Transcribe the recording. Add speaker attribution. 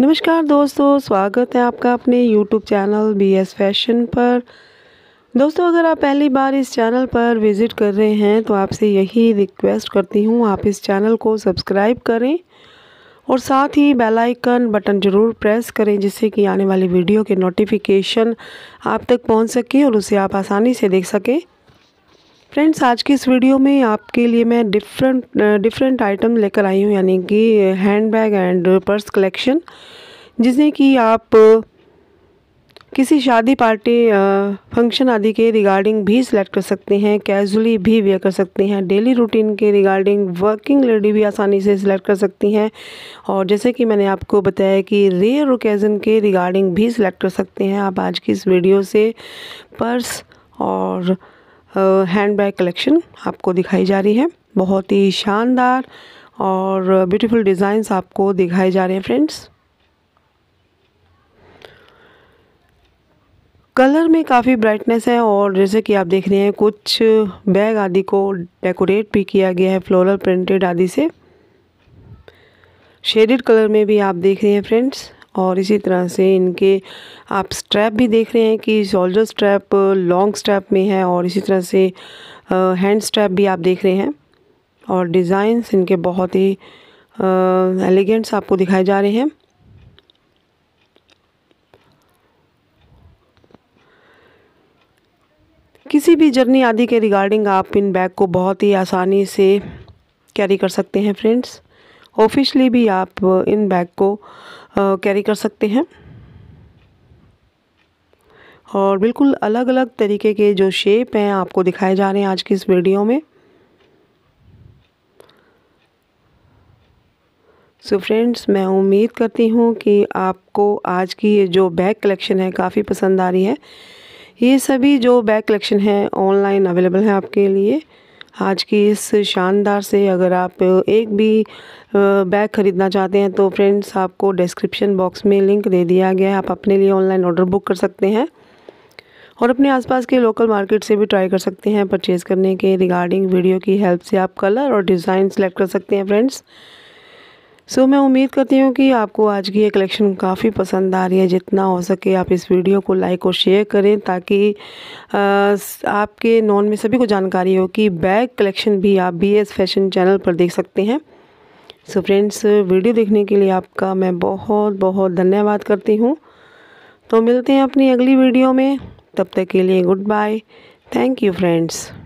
Speaker 1: नमस्कार दोस्तों स्वागत है आपका अपने YouTube channel B S fashion पर दोस्तों अगर आप पहली बार इस चैनल पर विज़िट कर रहे हैं तो आपसे यही रिक्वेस्ट करती हूँ आप इस चैनल को सब्सक्राइब करें और साथ ही बेल आइकन बटन ज़रूर प्रेस करें जिससे कि आने वाली वीडियो के नोटिफिकेशन आप तक पहुंच सके और उसे आप आसानी से देख सकें फ्रेंड्स आज की इस वीडियो में आपके लिए मैं डिफरेंट डिफरेंट आइटम लेकर आई हूँ यानी कि handbag and purse collection जिसे कि आप किसी शादी पार्टी फंक्शन आदि के रिगार्डिंग भी सिलेक्ट कर सकते हैं कैजुअली भी वेयर कर सकते हैं डेली रूटीन के रिगार्डिंग वर्किंग लेडी भी आसानी से सिलेक्ट कर सकती हैं और जैसे कि मैंने आपको बताया कि रेयर ओकेज़न के रिगार्डिंग भी सिलेक्ट कर सकते हैं आप आज की इस वीडियो से पर्स और हैंड बैग कलेक्शन आपको दिखाई जा रही है बहुत ही शानदार और ब्यूटीफुल डिज़ाइंस आपको दिखाए जा रहे हैं फ्रेंड्स कलर में काफ़ी ब्राइटनेस है और जैसे कि आप देख रहे हैं कुछ बैग आदि को डेकोरेट भी किया गया है फ्लोरल प्रिंटेड आदि से शेडेड कलर में भी आप देख रहे हैं फ्रेंड्स और इसी तरह से इनके आप स्ट्रैप भी देख रहे हैं कि शोल्डर स्ट्रैप लॉन्ग स्ट्रैप में है और इसी तरह से हैंड स्ट्रैप भी आप देख रहे हैं और डिज़ाइंस इनके बहुत ही एलिगेंट्स आपको दिखाए जा रहे हैं किसी भी जर्नी आदि के रिगार्डिंग आप इन बैग को बहुत ही आसानी से कैरी कर सकते हैं फ्रेंड्स ऑफिशली भी आप इन बैग को कैरी कर सकते हैं और बिल्कुल अलग अलग तरीके के जो शेप हैं आपको दिखाए जा रहे हैं आज की इस वीडियो में सो so फ्रेंड्स मैं उम्मीद करती हूँ कि आपको आज की ये जो बैग कलेक्शन है काफ़ी पसंद आ रही है ये सभी जो बैग कलेक्शन है ऑनलाइन अवेलेबल है आपके लिए आज की इस शानदार से अगर आप एक भी बैग ख़रीदना चाहते हैं तो फ्रेंड्स आपको डिस्क्रिप्शन बॉक्स में लिंक दे दिया गया है आप अपने लिए ऑनलाइन ऑर्डर बुक कर सकते हैं और अपने आसपास के लोकल मार्केट से भी ट्राई कर सकते हैं परचेज़ करने के रिगार्डिंग वीडियो की हेल्प से आप कलर और डिज़ाइन सेलेक्ट कर सकते हैं फ्रेंड्स सो so, मैं उम्मीद करती हूँ कि आपको आज की ये कलेक्शन काफ़ी पसंद आ रही है जितना हो सके आप इस वीडियो को लाइक और शेयर करें ताकि आ, आपके नॉन में सभी को जानकारी हो कि बैग कलेक्शन भी आप बी एस फैशन चैनल पर देख सकते हैं सो so, फ्रेंड्स वीडियो देखने के लिए आपका मैं बहुत बहुत धन्यवाद करती हूँ तो मिलते हैं अपनी अगली वीडियो में तब तक के लिए goodbye thank you friends